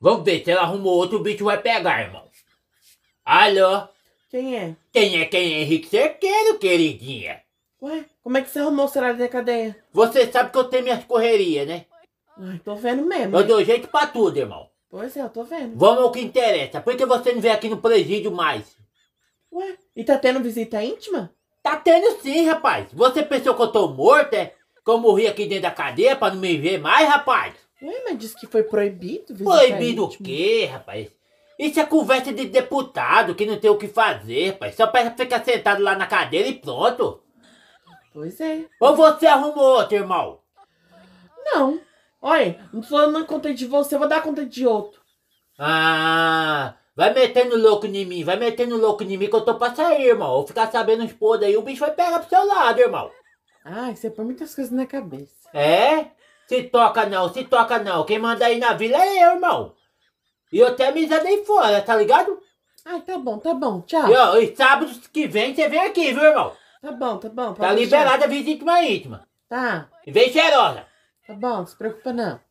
Vamos ver, se ela arrumou outro, o bicho vai pegar, irmão. Alô? Quem é? Quem é quem é Henrique Cerqueiro, é queridinha? Ué, como é que você arrumou o salário da cadeia? Você sabe que eu tenho minhas correrias, né? Ai, tô vendo mesmo. Eu dou jeito pra tudo, irmão. Pois é, eu tô vendo. Vamos ao que interessa. Por que você não vem aqui no presídio mais? Ué, e tá tendo visita íntima? Tá tendo sim, rapaz. Você pensou que eu tô morto, é? Que eu morri aqui dentro da cadeia pra não me ver mais, rapaz? Ué, mas disse que foi proibido visitar Proibido o né? quê, rapaz? Isso é conversa de deputado que não tem o que fazer, rapaz. Só pra ficar sentado lá na cadeira e pronto. Pois é. Ou você arrumou outro, irmão? Não. Olha, não tô dando conta de você, eu vou dar conta de outro. Ah, vai metendo louco em mim, vai metendo louco em mim que eu tô pra sair, irmão. Vou ficar sabendo os podres aí, o bicho vai pegar pro seu lado, irmão. Ah, isso é põe muitas coisas na cabeça. É? Se toca não, se toca não. Quem manda aí na vila é eu, irmão. E eu até me dei fora, tá ligado? Ai, tá bom, tá bom, tchau. E, ó, e sábado que vem você vem aqui, viu, irmão? Tá bom, tá bom. Tá liberada a visita mais íntima. Tá. E vem cheirosa. Tá bom, se preocupa não.